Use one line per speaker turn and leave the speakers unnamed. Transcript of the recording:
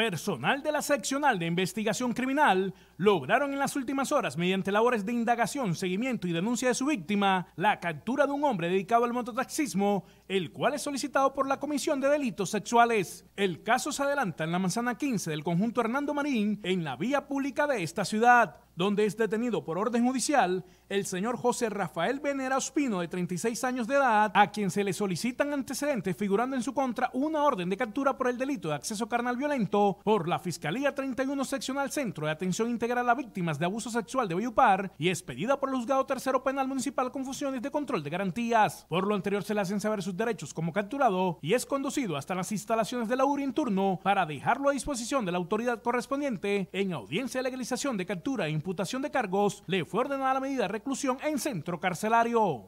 Personal de la seccional de investigación criminal lograron en las últimas horas, mediante labores de indagación, seguimiento y denuncia de su víctima, la captura de un hombre dedicado al mototaxismo, el cual es solicitado por la Comisión de Delitos Sexuales. El caso se adelanta en la manzana 15 del conjunto Hernando Marín, en la vía pública de esta ciudad donde es detenido por orden judicial el señor José Rafael Venera Ospino, de 36 años de edad, a quien se le solicitan antecedentes figurando en su contra una orden de captura por el delito de acceso carnal violento por la Fiscalía 31 Seccional Centro de Atención Integral a Víctimas de Abuso Sexual de Bayupar y expedida por el Juzgado Tercero Penal Municipal con funciones de control de garantías. Por lo anterior se le hacen saber sus derechos como capturado y es conducido hasta las instalaciones de la URI en turno para dejarlo a disposición de la autoridad correspondiente en audiencia de legalización de captura e de Cargos le fue ordenada la medida de reclusión en centro carcelario.